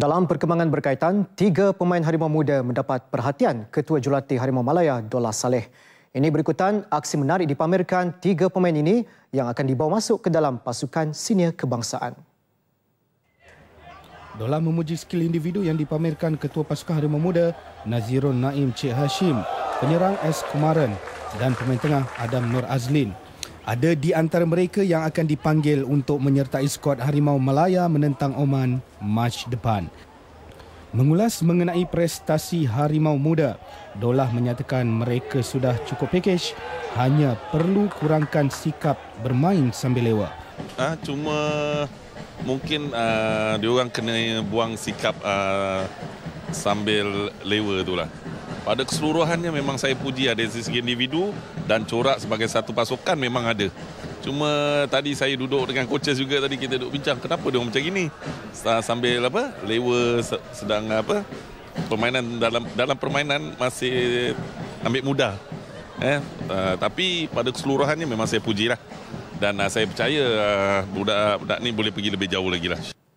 Dalam perkembangan berkaitan, tiga pemain Harimau Muda mendapat perhatian Ketua Jurulatih Harimau Malaya, Dola Saleh. Ini berikutan aksi menarik dipamerkan tiga pemain ini yang akan dibawa masuk ke dalam pasukan senior kebangsaan. Dola memuji skill individu yang dipamerkan Ketua Pasukan Harimau Muda, Nazirul Naim Cik Hashim, penyerang S. Kumaran dan pemain tengah Adam Nur Azlin. Ada di antara mereka yang akan dipanggil untuk menyertai skuad Harimau Malaya menentang Oman Mac depan. Mengulas mengenai prestasi Harimau Muda, Dolah menyatakan mereka sudah cukup package, hanya perlu kurangkan sikap bermain sambil lewa. Ah, cuma mungkin uh, diorang kena buang sikap uh, sambil lewa tu lah pada keseluruhannya memang saya puji ada dari segi individu dan corak sebagai satu pasukan memang ada. Cuma tadi saya duduk dengan coaches juga tadi kita duduk bincang kenapa dia macam gini. Sambil apa? Lewa sedang apa? Permainan dalam dalam permainan masih ambil muda. Eh, uh, tapi pada keseluruhannya memang saya puji lah Dan uh, saya percaya uh, ah, budak-budak ni boleh pergi lebih jauh lagi lah.